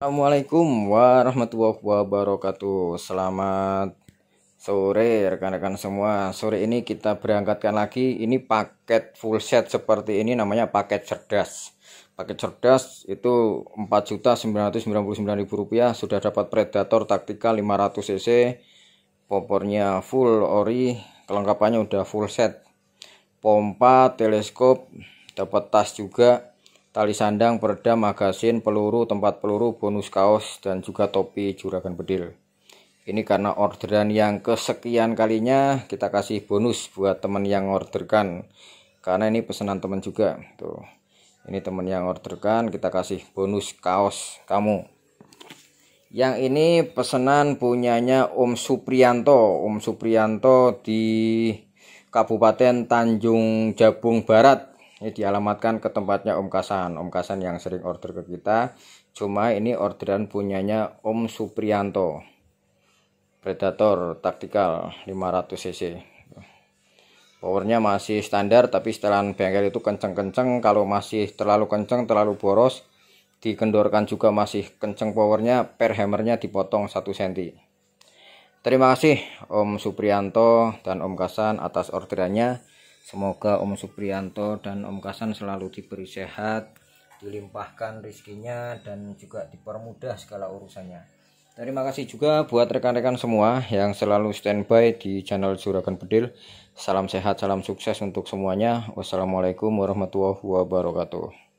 Assalamualaikum warahmatullahi wabarakatuh Selamat sore rekan-rekan semua Sore ini kita berangkatkan lagi Ini paket full set seperti ini namanya paket cerdas Paket cerdas itu rp rupiah. Sudah dapat predator taktikal 500cc Popornya full ori Kelengkapannya udah full set Pompa, teleskop, dapat tas juga tali sandang, peredam, magasin, peluru, tempat peluru, bonus kaos, dan juga topi juragan bedil. Ini karena orderan yang kesekian kalinya kita kasih bonus buat teman yang orderkan. Karena ini pesanan teman juga. Tuh. Ini teman yang orderkan kita kasih bonus kaos kamu. Yang ini pesanan punyanya Om Suprianto, Om Suprianto di Kabupaten Tanjung Jabung Barat ini dialamatkan ke tempatnya Om Kasan. Om Kasan yang sering order ke kita. Cuma ini orderan punyanya Om Suprianto. Predator taktikal 500 cc. Powernya masih standar tapi setelan bengkel itu kenceng-kenceng. Kalau masih terlalu kenceng, terlalu boros, dikendorkan juga masih kenceng powernya, per hammernya dipotong 1 cm. Terima kasih Om Suprianto dan Om Kasan atas orderannya. Semoga Om Suprianto dan Om Kasan selalu diberi sehat, dilimpahkan rizkinya dan juga dipermudah segala urusannya. Terima kasih juga buat rekan-rekan semua yang selalu standby di channel Juragan Bedil. Salam sehat, salam sukses untuk semuanya. Wassalamualaikum warahmatullahi wabarakatuh.